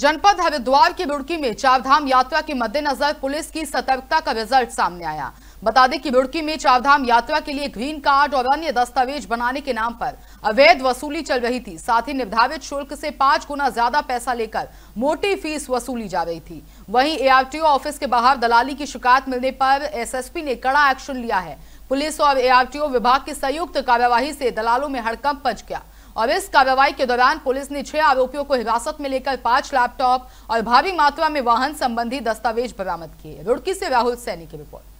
जनपद हरिद्वार की रुड़की में चारधाम यात्रा के मद्देनजर पुलिस की सतर्कता का रिजल्ट सामने आया बता दें कि रुड़की में चारधाम यात्रा के लिए ग्रीन कार्ड और अन्य दस्तावेज बनाने के नाम पर अवैध वसूली चल रही थी साथ ही निर्धारित शुल्क से पांच गुना ज्यादा पैसा लेकर मोटी फीस वसूली जा रही थी वहीं एआरटीओ ऑफिस के बाहर दलाली की शिकायत मिलने पर एसएसपी ने कड़ा एक्शन लिया है पुलिस और एआरटीओ विभाग की संयुक्त कार्यवाही से दलालों में हड़कंप पच गया और इस कार्रवाई के दौरान पुलिस ने छह आरोपियों को हिरासत में लेकर पांच लैपटॉप और भारी मात्रा में वाहन संबंधी दस्तावेज बरामद किए रुड़की से राहुल सैनी की रिपोर्ट